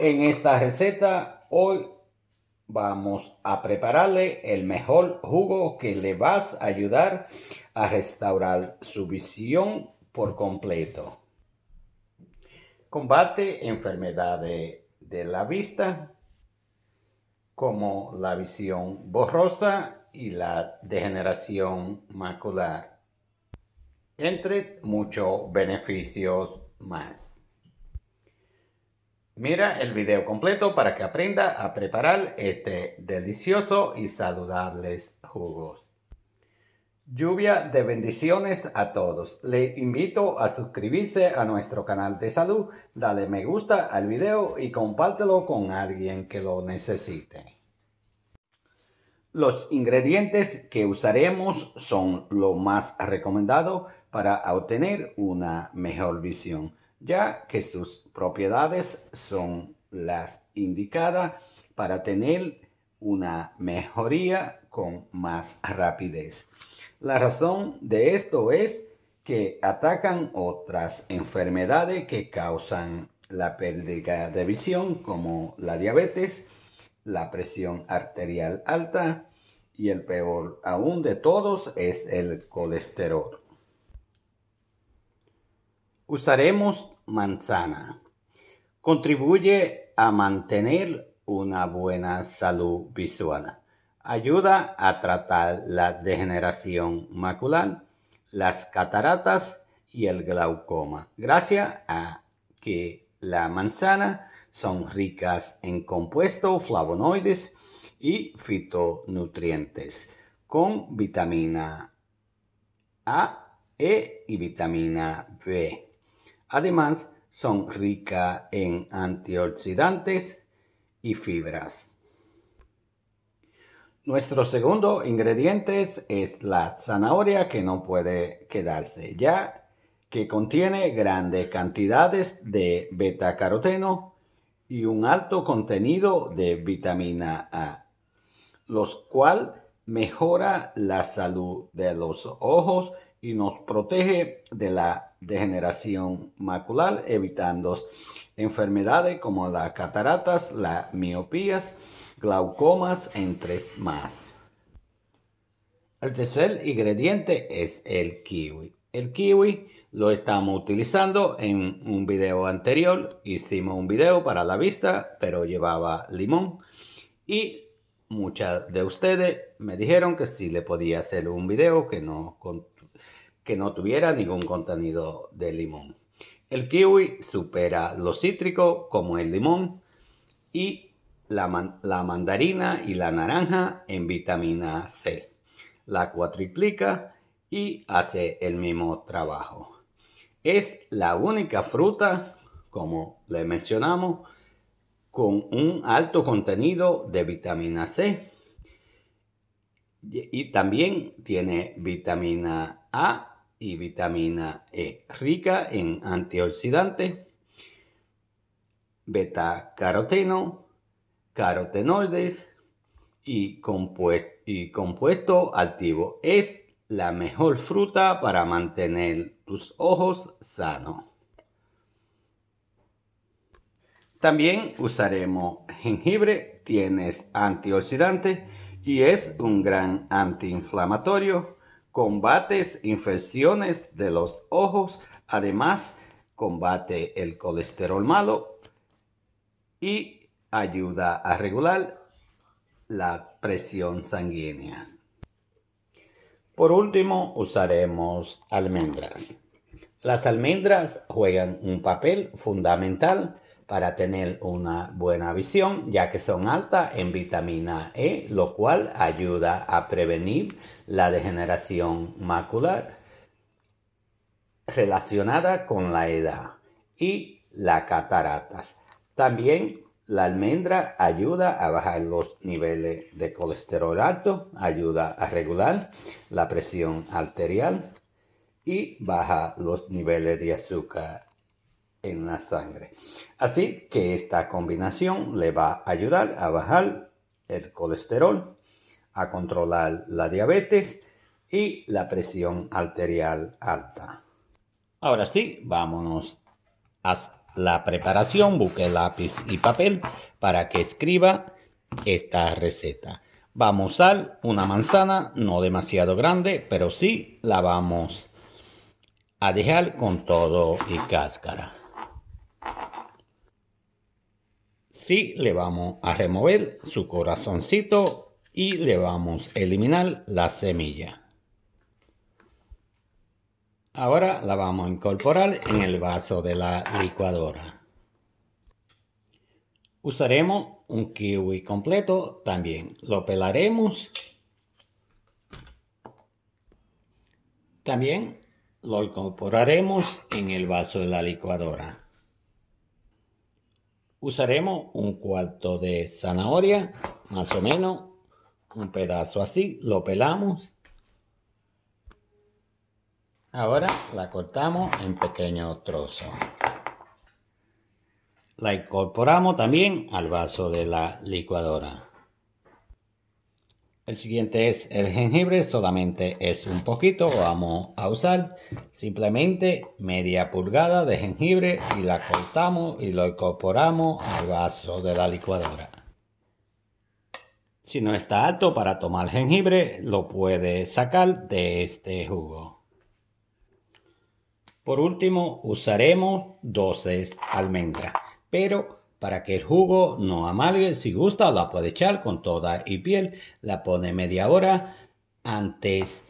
En esta receta hoy vamos a prepararle el mejor jugo que le vas a ayudar a restaurar su visión por completo. Combate enfermedades de la vista como la visión borrosa y la degeneración macular, entre muchos beneficios más. Mira el video completo para que aprenda a preparar este delicioso y saludables jugo. Lluvia de bendiciones a todos. Le invito a suscribirse a nuestro canal de salud, dale me gusta al video y compártelo con alguien que lo necesite. Los ingredientes que usaremos son lo más recomendado para obtener una mejor visión ya que sus propiedades son las indicadas para tener una mejoría con más rapidez. La razón de esto es que atacan otras enfermedades que causan la pérdida de visión como la diabetes, la presión arterial alta y el peor aún de todos es el colesterol. Usaremos manzana. Contribuye a mantener una buena salud visual. Ayuda a tratar la degeneración macular, las cataratas y el glaucoma. Gracias a que la manzana son ricas en compuestos flavonoides y fitonutrientes con vitamina A, E y vitamina B. Además, son ricas en antioxidantes y fibras. Nuestro segundo ingrediente es la zanahoria que no puede quedarse ya que contiene grandes cantidades de beta-caroteno y un alto contenido de vitamina A, los cual mejora la salud de los ojos y nos protege de la degeneración macular, evitando enfermedades como las cataratas, las miopías, glaucomas, entre más. El tercer ingrediente es el kiwi. El kiwi lo estamos utilizando en un video anterior. Hicimos un video para la vista, pero llevaba limón. Y muchas de ustedes me dijeron que si sí le podía hacer un video que no con que no tuviera ningún contenido de limón. El kiwi supera lo cítrico como el limón y la, la mandarina y la naranja en vitamina C. La cuatriplica y hace el mismo trabajo. Es la única fruta, como le mencionamos, con un alto contenido de vitamina C y también tiene vitamina A y vitamina E, rica en antioxidantes, beta caroteno, carotenoides y, compuesto, activo. Es la mejor fruta para mantener tus ojos sanos. También usaremos jengibre, tienes antioxidantes y es un gran antiinflamatorio combates infecciones de los ojos, además combate el colesterol malo y ayuda a regular la presión sanguínea. Por último, usaremos almendras. Las almendras juegan un papel fundamental para tener una buena visión, ya que son altas en vitamina E, lo cual ayuda a prevenir la degeneración macular relacionada con la edad y las cataratas. También la almendra ayuda a bajar los niveles de colesterol alto, ayuda a regular la presión arterial y baja los niveles de azúcar la sangre. Así que esta combinación le va a ayudar a bajar el colesterol, a controlar la diabetes y la presión arterial alta. Ahora sí, vámonos a la preparación. Busque lápiz y papel para que escriba esta receta. Vamos a usar una manzana, no demasiado grande, pero sí la vamos a dejar con todo y cáscara. Sí, le vamos a remover su corazoncito y le vamos a eliminar la semilla. Ahora la vamos a incorporar en el vaso de la licuadora. Usaremos un kiwi completo también. Lo pelaremos. También lo incorporaremos en el vaso de la licuadora. Usaremos un cuarto de zanahoria, más o menos, un pedazo así, lo pelamos. Ahora la cortamos en pequeños trozos. La incorporamos también al vaso de la licuadora. El siguiente es el jengibre, solamente es un poquito, vamos a usar simplemente media pulgada de jengibre y la cortamos y lo incorporamos al vaso de la licuadora. Si no está alto para tomar jengibre, lo puede sacar de este jugo. Por último, usaremos 12 almendras, pero para que el jugo no amargue, si gusta, la puede echar con toda y piel. La pone media hora antes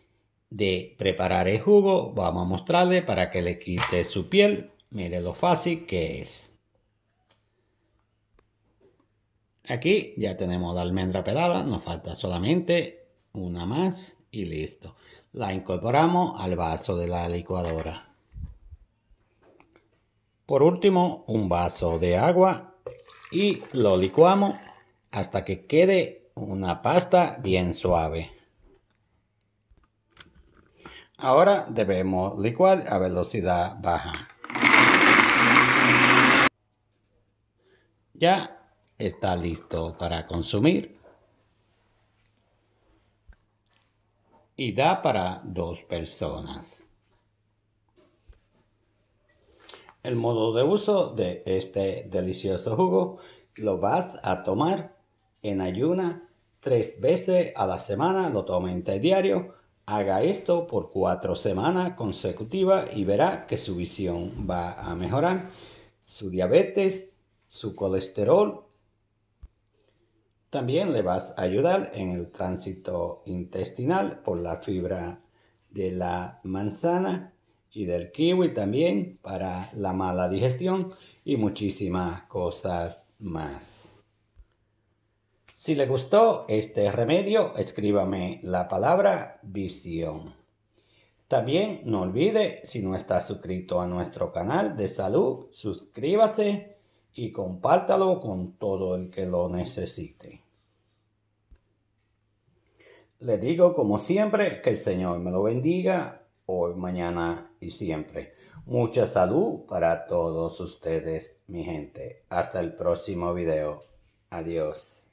de preparar el jugo. Vamos a mostrarle para que le quite su piel. Mire lo fácil que es. Aquí ya tenemos la almendra pelada. Nos falta solamente una más y listo. La incorporamos al vaso de la licuadora. Por último, un vaso de agua y lo licuamos hasta que quede una pasta bien suave. Ahora debemos licuar a velocidad baja. Ya está listo para consumir. Y da para dos personas. El modo de uso de este delicioso jugo lo vas a tomar en ayuna tres veces a la semana, lo toma en diario. Haga esto por cuatro semanas consecutivas y verá que su visión va a mejorar, su diabetes, su colesterol. También le vas a ayudar en el tránsito intestinal por la fibra de la manzana y del kiwi también para la mala digestión y muchísimas cosas más. Si le gustó este remedio, escríbame la palabra visión. También no olvide, si no está suscrito a nuestro canal de salud, suscríbase y compártalo con todo el que lo necesite. Le digo como siempre que el Señor me lo bendiga hoy, mañana y siempre. Mucha salud para todos ustedes, mi gente. Hasta el próximo video. Adiós.